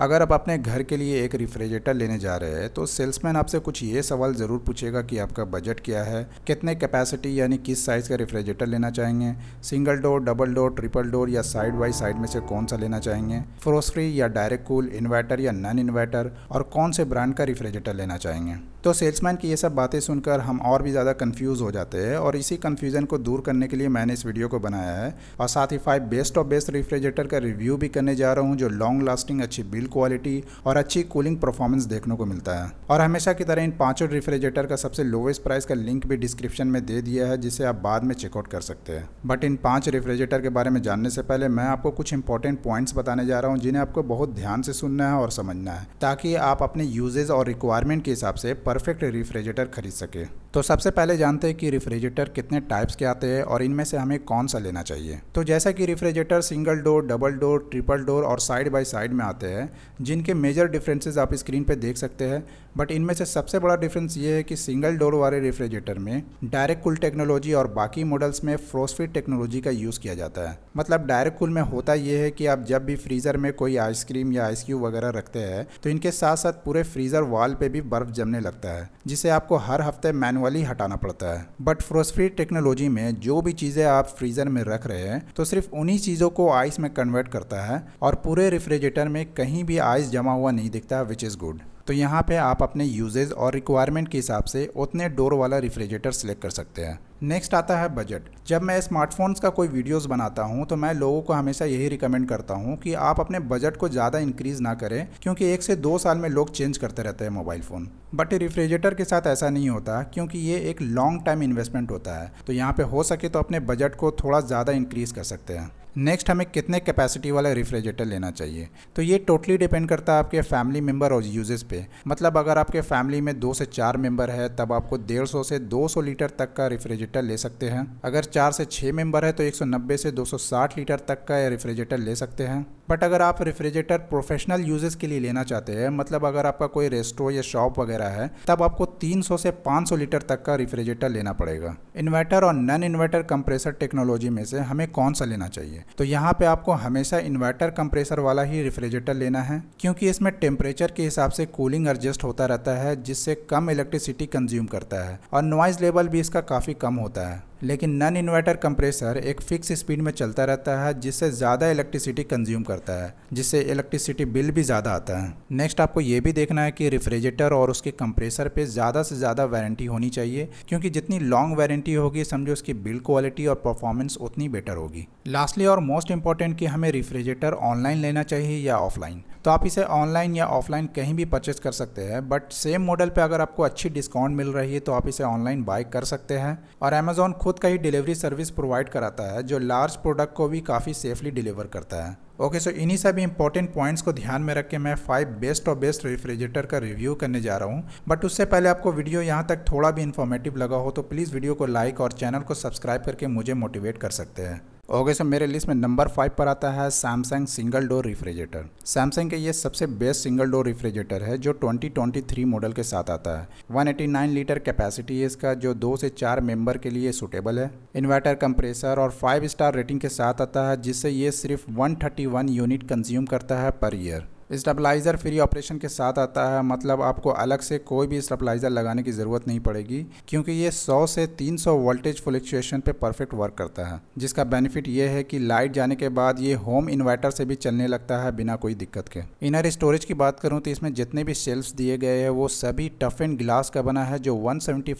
अगर आप अपने घर के लिए एक रिफ्रिजरेटर लेने जा रहे हैं तो सेल्समैन आपसे कुछ ये सवाल ज़रूर पूछेगा कि आपका बजट क्या है कितने कैपेसिटी यानी किस साइज़ का रिफ्रिजरेटर लेना चाहेंगे single door double door triple door या साइड बाई साइड में से कौन सा लेना चाहेंगे फ्रोज फ्री या डायरेक्ट कूल इन्वर्टर या नन इन्वर्टर और कौन से ब्रांड का रिफ्रिजरेटर लेना चाहेंगे तो सेल्समैन की ये सब बातें सुनकर हम और भी ज़्यादा कन्फ्यूज़ हो जाते हैं और इसी कन्फ्यूज़न को दूर करने के लिए मैंने इस वीडियो को बनाया है और साथ ही five best of best refrigerator का रिव्यू भी करने जा रहा हूँ जो लॉन्ग लास्टिंग अच्छी बिल्ड बिल्ड क्वालिटी और अच्छी कूलिंग परफॉर्मेंस देखने को मिलता है और हमेशा की तरह इन पाँचों रेफ्रिजरेटर का सबसे लोवेस्ट प्राइस का लिंक भी डिस्क्रिप्शन में दे दिया है जिसे आप बाद में चेकआउट कर सकते हैं बट इन पाँच रेफ्रिजरेटर के बारे में जानने से पहले मैं आपको कुछ इंपॉर्टेंट पॉइंट्स बताने जा रहा हूँ जिन्हें आपको बहुत ध्यान से सुनना है और समझना है ताकि आप अपने यूजेज और रिक्वायरमेंट के हिसाब से परफेक्ट रेफ्रिजरेटर खरीद सके तो सबसे पहले जानते हैं कि रेफ्रिजरेटर कितने टाइप्स के आते हैं और इनमें से हमें कौन सा लेना चाहिए तो जैसा कि refrigerator single door double door triple door और साइड बाय साइड में आते हैं जिनके मेजर डिफरेंसेस आप स्क्रीन पर देख सकते हैं बट इनमें से सबसे बड़ा डिफरेंस ये है कि सिंगल डोर वाले रेफ्रिजरेटर में डायरेक्ट कूल टेक्नोलॉजी और बाकी मॉडल्स में फ्रोस्फिट टेक्नोलॉजी का यूज़ किया जाता है मतलब डायरेक्ट कूल में होता यह है कि आप जब भी फ्रीज़र में कोई आइसक्रीम या आइस क्यूब वगैरह रखते हैं तो इनके साथ साथ पूरे फ्रीज़र वॉल पर भी बर्फ जमने लगता है जिसे आपको हर हफ्ते मैनुअली हटाना पड़ता है बट फ्रोस्फिट टेक्नोलॉजी में जो भी चीज़ें आप फ्रीज़र में रख रहे हैं तो सिर्फ उन्हीं चीज़ों को आइस में कन्वर्ट करता है और पूरे रेफ्रिजरेटर में कहीं भी आइस जमा हुआ नहीं दिखता विच इज़ गुड तो यहाँ पे आप अपने यूजेज़ और रिक्वायरमेंट के हिसाब से उतने डोर वाला रिफ्रिजरेटर सेलेक्ट कर सकते हैं नेक्स्ट आता है बजट जब मैं स्मार्टफोन्स का कोई वीडियोस बनाता हूं तो मैं लोगों को हमेशा यही रिकमेंड करता हूं कि आप अपने बजट को ज़्यादा इंक्रीज़ ना करें क्योंकि एक से दो साल में लोग चेंज करते रहते हैं मोबाइल फ़ोन बट रिफ्रिजरेटर के साथ ऐसा नहीं होता क्योंकि ये एक लॉन्ग टाइम इन्वेस्टमेंट होता है तो यहाँ पर हो सके तो अपने बजट को थोड़ा ज़्यादा इंक्रीज़ कर सकते हैं नेक्स्ट हमें कितने कैपेसिटी वाला रेफ्रिजरेटर लेना चाहिए तो ये टोटली डिपेंड करता है आपके फैमिली मेम्बर और यूजेस पे मतलब अगर आपके फैमिली में दो से चार मेंबर है तब आपको डेढ़ सौ से दो सौ लीटर तक का रेफ्रिजरेटर रेफ्रिजरेटर ले सकते हैं अगर चार से छः मेंबर है तो 190 से 260 लीटर तक का रेफ्रिजरेटर ले सकते हैं बट अगर आप रेफ्रिजरेटर प्रोफेशनल यूजेस के लिए लेना चाहते हैं मतलब अगर आपका कोई रेस्टो या शॉप वगैरह है तब आपको 300 से 500 लीटर तक का रेफ्रिजरेटर लेना पड़ेगा इन्वर्टर और नन इन्वर्टर कंप्रेसर टेक्नोलॉजी में से हमें कौन सा लेना चाहिए तो यहाँ पे आपको हमेशा इन्वर्टर कंप्रेसर वाला ही रेफ्रिजरेटर लेना है क्योंकि इसमें टेम्परेचर के हिसाब से कूलिंग एडजस्ट होता रहता है जिससे कम इलेक्ट्रिसिटी कंज्यूम करता है और नॉइज लेवल भी इसका काफ़ी कम होता है लेकिन नन इन्वर्टर कंप्रेसर एक फिक्स स्पीड में चलता रहता है जिससे ज़्यादा इलेक्ट्रिसिटी कंज्यूम करता है जिससे इलेक्ट्रिसिटी बिल भी ज़्यादा आता है नेक्स्ट आपको ये भी देखना है कि रेफ्रिजरेटर और उसके कंप्रेसर पे ज़्यादा से ज़्यादा वारंटी होनी चाहिए क्योंकि जितनी लॉन्ग वारंटी होगी समझो उसकी बिल क्वालिटी और परफॉर्मेंस उतनी बेटर होगी लास्टली और मोस्ट इंपॉर्टेंट कि हमें रेफ्रिजरेटर ऑनलाइन लेना चाहिए या ऑफलाइन तो आप इसे ऑनलाइन या ऑफलाइन कहीं भी परचेस कर सकते हैं बट सेम मॉडल पर अगर आपको अच्छी डिस्काउंट मिल रही है तो आप इसे ऑनलाइन बाय कर सकते हैं और अमेजोन खुद खुद का ही डिलीवरी सर्विस प्रोवाइड कराता है जो लार्ज प्रोडक्ट को भी काफ़ी सेफली डिलीवर करता है ओके सो इन्हीं सभी इंपॉर्टेंट पॉइंट्स को ध्यान में रख के मैं फाइव बेस्ट और बेस्ट रेफ्रिजरेटर का रिव्यू करने जा रहा हूँ बट उससे पहले आपको वीडियो यहाँ तक थोड़ा भी इन्फॉर्मेटिव लगा हो तो प्लीज़ वीडियो को लाइक और चैनल को सब्सक्राइब करके मुझे मोटिवेट कर सकते हैं ओके सर मेरे लिस्ट में नंबर फाइव पर आता है Samsung single door refrigerator Samsung के ये सबसे बेस्ट सिंगल डोर रिफ्रिजरेटर है जो 2023 मॉडल के साथ आता है 189 लीटर कैपेसिटी है इसका जो दो से चार मेंबर के लिए सुटेबल है इन्वर्टर कंप्रेसर और फाइव स्टार रेटिंग के साथ आता है जिससे ये सिर्फ 131 यूनिट कंज्यूम करता है per year stabiliser free operation के साथ आता है मतलब आपको अलग से कोई भी स्टेबलाइज़र लगाने की ज़रूरत नहीं पड़ेगी क्योंकि ये 100 से 300 वोल्टेज फ्लक्चुएशन पे परफेक्ट वर्क करता है जिसका बेनिफिट ये है कि लाइट जाने के बाद ये होम इन्वर्टर से भी चलने लगता है बिना कोई दिक्कत के इनर स्टोरेज की बात करूँ तो इसमें जितने भी शेल्फ दिए गए हैं वो सभी टफ एंड ग्लास का बना है जो वन सेवेंटी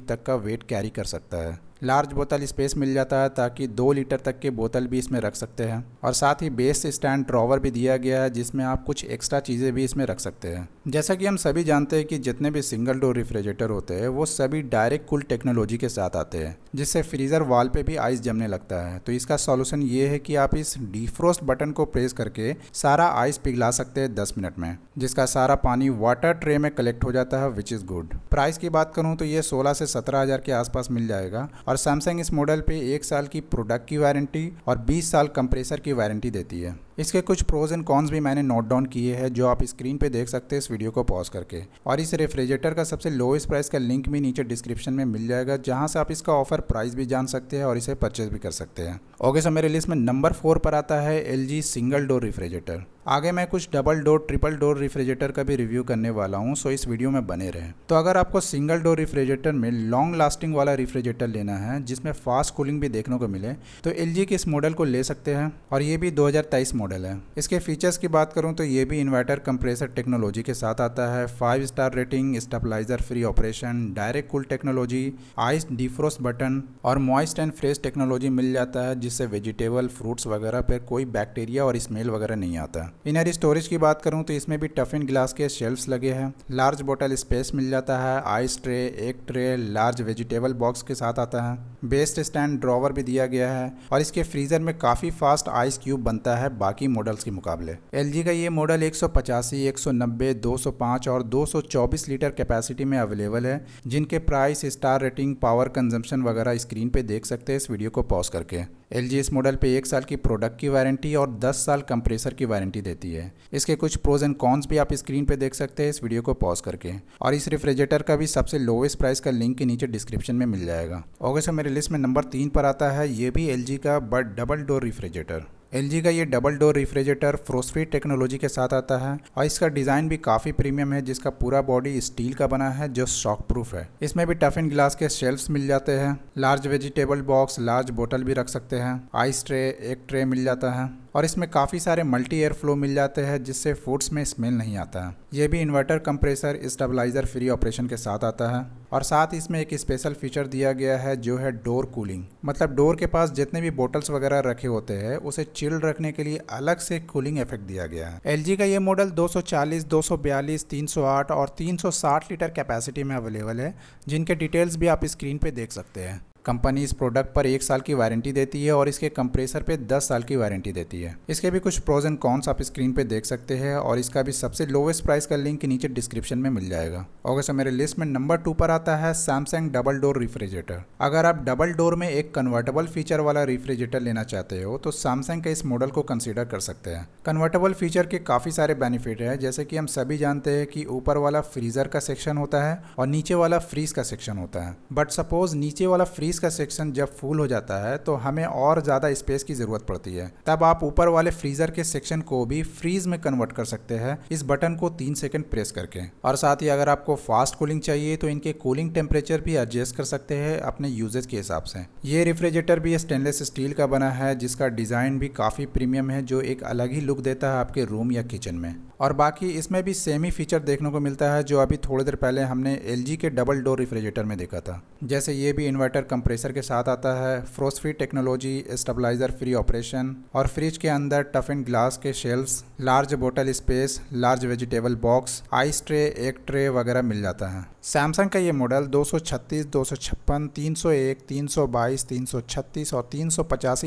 तक का वेट कैरी कर सकता है लार्ज बोतल स्पेस मिल जाता है ताकि दो लीटर तक की बोतल भी इसमें रख सकते हैं और साथ ही बेस स्टैंड ड्रॉवर भी दिया गया है जिसमें आप कुछ एक्स्ट्रा चीज़ें भी इसमें रख सकते हैं जैसा कि हम सभी जानते हैं कि जितने भी सिंगल डोर रेफ्रिजरेटर होते हैं वो सभी डायरेक्ट कूल टेक्नोलॉजी के साथ आते हैं जिससे फ्रीज़र वाल पर भी आइस जमने लगता है तो इसका सॉल्यूशन ये है कि आप इस डिफ्रोस्ट बटन को प्रेस करके सारा आइस पिघला सकते हैं दस मिनट में जिसका सारा पानी वाटर ट्रे में कलेक्ट हो जाता है विच इज़ गुड प्राइस की बात करूँ तो ये सोलह से सत्रह हज़ार के आसपास मिल जाएगा और सैमसंग इस मॉडल पे एक साल की प्रोडक्ट की वारंटी और 20 साल कंप्रेसर की वारंटी देती है इसके कुछ प्रोज एंड कॉन्स भी मैंने नोट डाउन किए हैं जो आप स्क्रीन पे देख सकते हैं इस वीडियो को पॉज करके और इस रेफ्रिजरेटर का सबसे लोएस्ट प्राइस का लिंक भी नीचे डिस्क्रिप्शन में मिल जाएगा जहां से आप इसका ऑफर प्राइस भी जान सकते हैं और इसे परचेज भी कर सकते हैं ओके सर मेरे लिस्ट में नंबर फोर पर आता है एल सिंगल डोर रेफ्रिजरेटर आगे मैं कुछ double door triple door refrigerator का भी रिव्यू करने वाला हूँ सो इस वीडियो में बने रहें तो अगर आपको सिंगल डोर रिफ्रिजरेटर में लॉन्ग लास्टिंग वाला रिफ्रिजरेटर लेना है जिसमें फास्ट कूलिंग भी देखने को मिले तो एल के इस मॉडल को ले सकते हैं और ये भी 2023 मॉडल है इसके फीचर्स की बात करूँ तो ये भी इन्वर्टर कंप्रेसर टेक्नोलॉजी के साथ आता है five star rating stabiliser free operation direct cool technology ice defrost button और मॉइस्ट एंड फ्रेश टेक्नोलॉजी मिल जाता है जिससे वेजिटेबल फ्रूट्स वगैरह पर कोई बैक्टीरिया और स्मेल वगैरह नहीं आता इनर स्टोरेज की बात करूँ तो इसमें भी टफिन ग्लास के शेल्फ्स लगे हैं लार्ज बोटल स्पेस मिल जाता है आइस ट्रे एक ट्रे लार्ज वेजिटेबल बॉक्स के साथ आता है बेस्ट स्टैंड ड्रॉवर भी दिया गया है और इसके फ्रीजर में काफ़ी फास्ट आइस क्यूब बनता है बाकी मॉडल्स के मुकाबले एल का ये मॉडल एक सौ पचासी एक सौ नब्बे दो सौ पाँच और दो सौ चौबीस लीटर कैपेसिटी में अवेलेबल है जिनके price star rating power consumption वगैरह स्क्रीन पे देख सकते हैं इस वीडियो को पॉज करके एल मॉडल पे एक साल की प्रोडक्ट की वारंटी और 10 साल कंप्रेसर की वारंटी देती है इसके कुछ प्रोज एंड कॉन्स भी आप स्क्रीन पे देख सकते हैं इस वीडियो को पॉज करके और इस रेफ्रिजरेटर का भी सबसे लोवेस्ट प्राइस का लिंक के नीचे डिस्क्रिप्शन में मिल जाएगा ओके सर मेरे लिस्ट में नंबर तीन पर आता है ये भी एल का but double door refrigerator L का ये double door refrigerator frost free technology के साथ आता है और इसका डिज़ाइन भी काफ़ी प्रीमियम है जिसका पूरा बॉडी स्टील का बना है जो शॉक प्रूफ है इसमें भी टफिन ग्लास के शेल्फ्स मिल जाते हैं लार्ज वेजिटेबल बॉक्स लार्ज बोतल भी रख सकते हैं आइस ट्रे एक ट्रे मिल जाता है और इसमें काफ़ी सारे मल्टी एयर फ्लो मिल जाते हैं जिससे फूड्स में स्मेल नहीं आता है ये भी inverter compressor stabiliser free operation के साथ आता है और साथ इसमें एक स्पेशल फीचर दिया गया है जो है डोर कूलिंग मतलब डोर के पास जितने भी बोटल्स वगैरह रखे होते हैं उसे चिल रखने के लिए अलग से कूलिंग इफेक्ट दिया गया है एल का ये मॉडल 240, 242, 308 और 360 लीटर कैपेसिटी में अवेलेबल है जिनके डिटेल्स भी आप स्क्रीन पर देख सकते हैं कंपनी इस प्रोडक्ट पर एक साल की वारंटी देती है और इसके कंप्रेसर पे दस साल की वारंटी देती है इसके भी कुछ प्रोज एंड कॉन्स आप स्क्रीन पे देख सकते हैं और इसका भी सबसे लोवेस्ट प्राइस का लिंक नीचे डिस्क्रिप्शन में मिल जाएगा और सर मेरे लिस्ट में नंबर टू पर आता है सैमसंग डबल डोर रिफ्रिजरेटर अगर आप डबल डोर में एक कन्वर्टेबल फीचर वाला रिफ्रिजरेटर लेना चाहते हो तो सैमसंग के इस मॉडल को कंसिडर कर सकते हैं कन्वर्टेबल फीचर के काफ़ी सारे बेनिफिट है जैसे कि हम सभी जानते हैं कि ऊपर वाला फ्रीज़र का सेक्शन होता है और नीचे वाला फ्रीज का सेक्शन होता है बट सपोज नीचे वाला फ्रीज बीस का सेक्शन जब फुल हो जाता है तो हमें और ज़्यादा स्पेस की ज़रूरत पड़ती है तब आप ऊपर वाले फ्रीज़र के सेक्शन को भी फ्रीज में कन्वर्ट कर सकते हैं इस बटन को तीन सेकेंड प्रेस करके और साथ ही अगर आपको फास्ट कूलिंग चाहिए तो इनके कूलिंग टेम्परेचर भी एडजस्ट कर सकते हैं अपने यूजेज के हिसाब से ये रेफ्रिजरेटर भी स्टेनलेस स्टील का बना है जिसका डिज़ाइन भी काफ़ी प्रीमियम है जो एक अलग ही लुक देता है आपके रूम या किचन में और बाकी इसमें भी सेम ही फीचर देखने को मिलता है जो अभी थोड़ी देर पहले हमने एल के डबल डोर रेफ्रिजरेटर में देखा था जैसे ये भी इन्वर्टर कंप्रेसर के साथ आता है frost free technology stabiliser free operation और फ्रिज के अंदर टफ एंड ग्लास के shelves large bottle space large vegetable box ice tray एक ट्रे वगैरह मिल जाता है सैमसंग का ये मॉडल 236, 256, 301, 322, 336 और तीन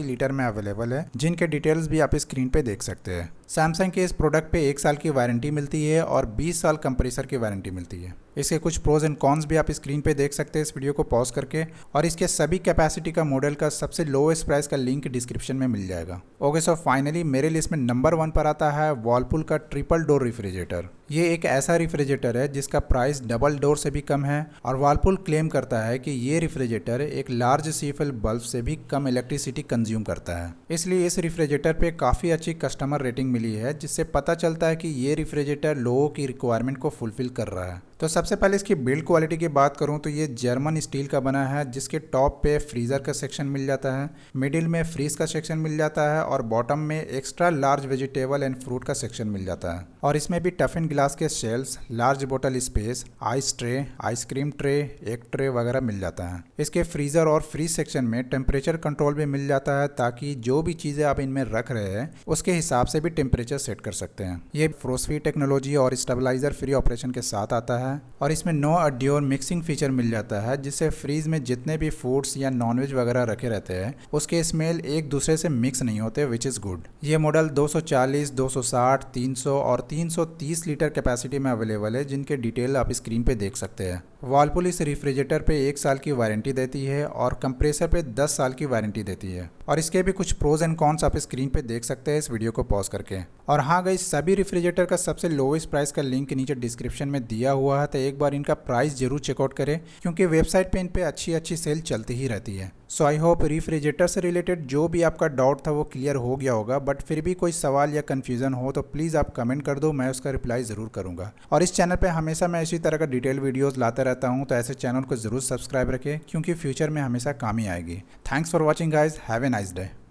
लीटर में अवेलेबल है जिनके डिटेल्स भी आप स्क्रीन पे देख सकते हैं सैमसंग के इस प्रोडक्ट पे एक साल की वारंटी मिलती है और 20 साल कंप्रेसर की वारंटी मिलती है इसके कुछ प्रोज एंड कॉन्स भी आप स्क्रीन पे देख सकते हैं इस वीडियो को पॉज करके और इसके सभी कैपेसिटी का मॉडल का सबसे लोएस्ट प्राइस का लिंक डिस्क्रिप्शन में मिल जाएगा ओके सो फाइनली मेरे लिस्ट में नंबर वन पर आता है वॉलपुल का ट्रिपल डोर रेफ्रिजरेटर ये एक ऐसा रिफ्रिजरेटर है जिसका प्राइस डबल डोर से भी कम है और वालपुल क्लेम करता है कि ये रिफ्रिजरेटर एक लार्ज सीफल बल्ब से भी कम इलेक्ट्रिसिटी कंज्यूम करता है इसलिए इस रिफ्रिजरेटर पे काफ़ी अच्छी कस्टमर रेटिंग मिली है जिससे पता चलता है कि ये रिफ्रिजरेटर लोगों की रिक्वायरमेंट को फुलफिल कर रहा है तो सबसे पहले इसकी बिल्ड क्वालिटी की बात करूं तो ये जर्मन स्टील का बना है जिसके टॉप पे फ्रीज़र का सेक्शन मिल जाता है मिडिल में फ्रीज का सेक्शन मिल जाता है और बॉटम में extra large vegetable and fruit का सेक्शन मिल जाता है और इसमें भी टफिन ग्लास के शेल्स लार्ज बोतल space ice tray ice cream tray एक ट्रे वगैरह मिल जाता है इसके फ्रीजर और फ्रीज सेक्शन में टेम्परेचर कंट्रोल भी मिल जाता है ताकि जो भी चीजें आप इनमें रख रहे हैं उसके हिसाब से भी टेम्परेचर सेट कर सकते हैं ये फ्रोसफी टेक्नोलॉजी और स्टेबलाइजर फ्री ऑपरेशन के साथ आता है और इसमें नो अड्योर मिक्सिंग फीचर मिल जाता है जिससे फ्रीज में जितने भी फूड्स या नॉनवेज वगैरह रखे रहते हैं उसके स्मेल एक दूसरे से मिक्स नहीं होते विच इज़ गुड ये मॉडल 240, 260, 300 और 330 लीटर लीटर कैपेसिटी में अवेलेबल है जिनके डिटेल आप स्क्रीन पे देख सकते हैं वालपुल इस रेफ्रिजरेटर पे एक साल की वारंटी देती है और कंप्रेसर पे दस साल की वारंटी देती है और इसके भी कुछ प्रोज एंड कॉन्स आप स्क्रीन पे देख सकते हैं इस वीडियो को पॉज करके और हाँ गई सभी रेफ्रिजरेटर का सबसे लोवेस्ट प्राइस का लिंक नीचे डिस्क्रिप्शन में दिया हुआ है तो एक बार इनका प्राइस जरूर चेकआउट करें क्योंकि वेबसाइट पर इन पर अच्छी अच्छी सेल चलती ही रहती है सो आई होप रिफ्रिजरेटर से रिलेटेड जो भी आपका डाउट था वो क्लियर हो गया होगा बट फिर भी कोई सवाल या कन्फ्यूजन हो तो प्लीज़ आप कमेंट कर दो मैं उसका रिप्लाई ज़रूर करूँगा और इस चैनल पर हमेशा मैं इसी तरह का डिटेल वीडियोज़ लाता रहता रहता हूँ तो ऐसे चैनल को ज़रूर सब्सक्राइब रखें क्योंकि फ्यूचर में हमेशा काम ही आएगी thanks for watching guys have a nice day